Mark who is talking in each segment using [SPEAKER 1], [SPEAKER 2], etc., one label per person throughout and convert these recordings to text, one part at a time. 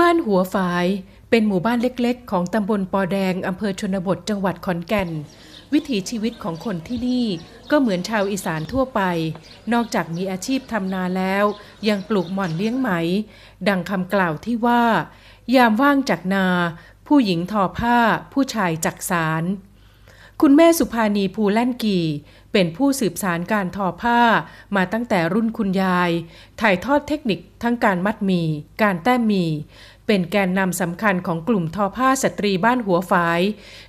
[SPEAKER 1] บ้านหัวฝายเป็นหมู่บ้านเล็กๆ ของตำบลปอแดงอำเภอชนบทจังหวัดขอนแก่น วิถีชีวิตของคนที่นี่ก็เหมือนชาวอีสานทั่วไป นอกจากมีอาชีพทำนาแล้ว ยังปลูกหม่อนเลี้ยงไหม ดังคำกล่าวที่ว่ายามว่างจากนา ผู้หญิงทอผ้า ผู้ชายจักสารคุณแม่สุภาณีภูแล่นกีเป็นผู้สืบสารการทอผ้า มาตั้งแต่รุ่นคุณยาย ถ่ายทอดเทคนิคทั้งการมัดมีการแต้มมีเป็นแกนนำสำคัญของกลุ่มทอผ้าสตรีบ้านหัวฝาย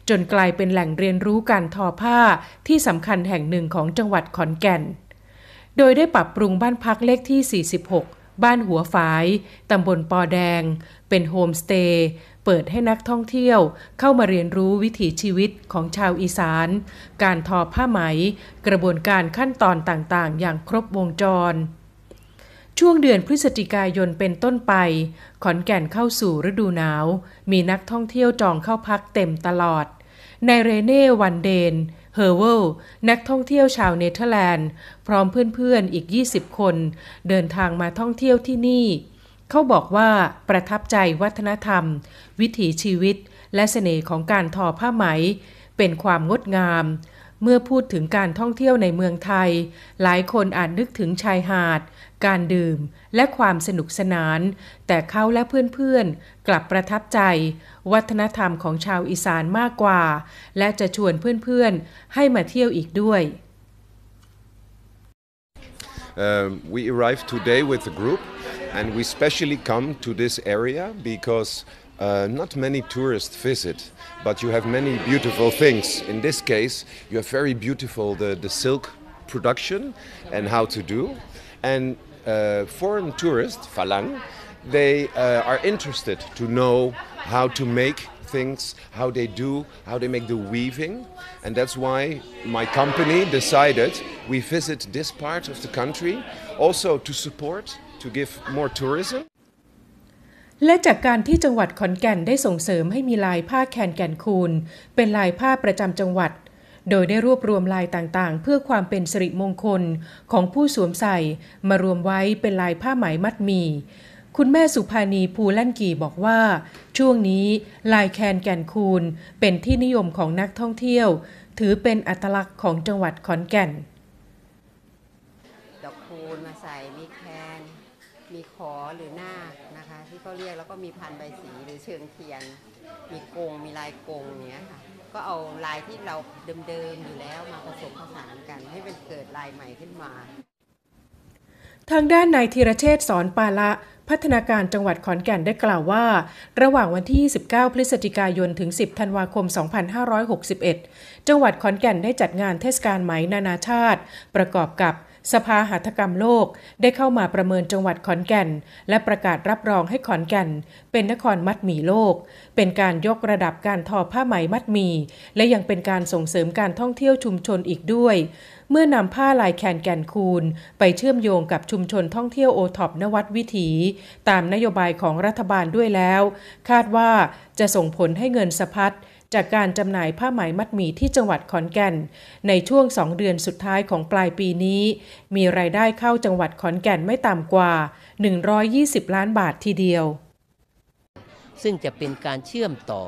[SPEAKER 1] จนกลายเป็นแหล่งเรียนรู้การทอผ้าที่สำคัญแห่งหนึ่งของจังหวัดขอนแก่น โดยได้ปรับปรุงบ้านพักเลขที่ 46บ้านหัวฝาย ตำบลปอแดง เป็นโฮมสเตย์ เปิดให้นักท่องเที่ยวเข้ามาเรียนรู้วิถีชีวิตของชาวอีสาน การทอผ้าไหม กระบวนการขั้นตอนต่างๆ อย่างครบวงจร ช่วงเดือนพฤศจิกายนเป็นต้นไป ขอนแก่นเข้าสู่ฤดูหนาว มีนักท่องเที่ยวจองเข้าพักเต็มตลอด ในเรเน่วันเดนเฮอร์เวลนักท่องเที่ยวชาวเนเธอร์แลนด์พร้อมเพื่อนๆอีก 20 คนเดินทางมาท่องเที่ยวที่นี่ เขาบอกว่าประทับใจวัฒนธรรม วิถีชีวิตและเสน่ห์ของการทอผ้าไหมเป็นความงดงามเมื่อพูดถึงการท่องเที่ยวในเมืองไทย หลายคนอาจนึกถึงชายหาด การดื่ม และความสนุกสนาน แต่เขาและเพื่อนๆ กลับประทับใจวัฒนธรรมของชาวอีสานมากกว่า และจะชวนเพื่อนๆให้มาเที่ยวอีกด้วย
[SPEAKER 2] Uh, we arrived today with a group and we specially come to this area because Uh, not many tourists visit, but you have many beautiful things. In this case, you have very beautiful the, the silk production and how to do. And uh, foreign tourists, Falang, they uh, are interested to know how to make things, how they do, how they make the weaving. And that's why my company decided we visit this part of the country also to support, to give more tourism.
[SPEAKER 1] และจากการที่จังหวัดขอนแก่นได้ส่งเสริมให้มีลายผ้าแคนแก่นคูนเป็นลายผ้าประจำจังหวัด โดยได้รวบรวมลายต่างๆ เพื่อความเป็นสิริมงคลของผู้สวมใส่มารวมไว้เป็นลายผ้าไหมมัดมี คุณแม่สุภานีภูแล่นกีบอกว่า ช่วงนี้ลายแคนแก่นคูนเป็นที่นิยมของนักท่องเที่ยว ถือเป็นอัตลักษณ์ของจังหวัดขอนแก่น ดอกคูนมาใส่มีแคน มีขอหรือหน้าเขาเรียกแล้วก็มีพันใบสีหรือเชิงเทียนมีโกง มีลายโกงเนี้ยค่ะ ก็เอาลายที่เราเดิมๆอยู่แล้วมาผสมผสานกันให้เป็นเกิดลายใหม่ขึ้นมา ทางด้านนายธีรเชษสอนปาละ พัฒนาการจังหวัดขอนแก่นได้กล่าวว่า ระหว่างวันที่19พฤศจิกายนถึง 10 ธันวาคม 2561 จังหวัดขอนแก่นได้จัดงานเทศกาลไหมนานาชาติประกอบกับสภาหัตถกรรมโลกได้เข้ามาประเมินจังหวัดขอนแก่นและประกาศรับรองให้ขอนแก่น เป็นนครมัดหมี่โลก เป็นการยกระดับการทอผ้าไหมมัดหมี่และยังเป็นการส่งเสริมการท่องเที่ยวชุมชนอีกด้วย เมื่อนำผ้าลายแคนแก่นคูนไปเชื่อมโยงกับชุมชนท่องเที่ยวโอท็อปนวัดวิถี ตามนโยบายของรัฐบาลด้วยแล้ว คาดว่าจะส่งผลให้เงินสะพัดจากการจำหน่ายผ้าไหมมัดหมี่ที่จังหวัดขอนแก่น ในช่วงสองเดือนสุดท้ายของปลายปีนี้ มีรายได้เข้าจังหวัดขอนแก่นไม่ต่ำกว่า 120 ล้านบาททีเดียว ซึ่งจะเป็นการเชื่อมต่อ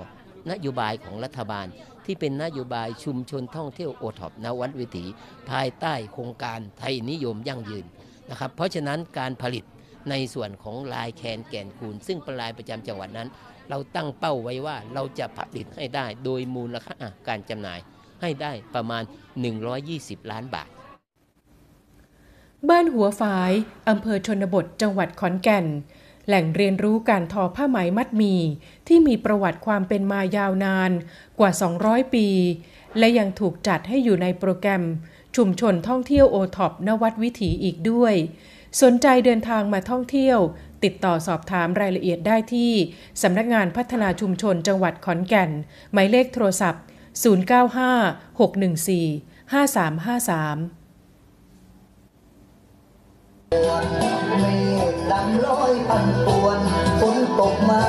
[SPEAKER 1] นโยบายของรัฐบาล ที่เป็นนโยบายชุมชนท่องเที่ยวโอท็อปนวัดวิถีภายใต้โครงการไทยนิยมยั่งยืนนะครับเพราะฉะนั้นการผลิตในส่วนของลายแคนแก่นคูนซึ่งเป็นลายประจำจังหวัดนั้น เราตั้งเป้าไว้ว่าเราจะผลิตให้ได้โดยมูลค่าการจำหน่ายให้ได้ประมาณ 120 ล้านบาท บ้านหัวฝายอำเภอชนบทจังหวัดขอนแก่น แหล่งเรียนรู้การทอผ้าไหมมัดมี ที่มีประวัติความเป็นมายาวนานกว่า 200 ปี และยังถูกจัดให้อยู่ในโปรแกรม ชุมชนท่องเที่ยวโอท็อปนวัดวิถีอีกด้วยสนใจเดินทางมาท่องเที่ยว ติดต่อสอบถามรายละเอียดได้ที่ สำนักงานพัฒนาชุมชนจังหวัดขอนแก่นหมายเลขโทรศัพท์ 095 614 5353
[SPEAKER 2] ลอยปั่นป่วนฝนตกมา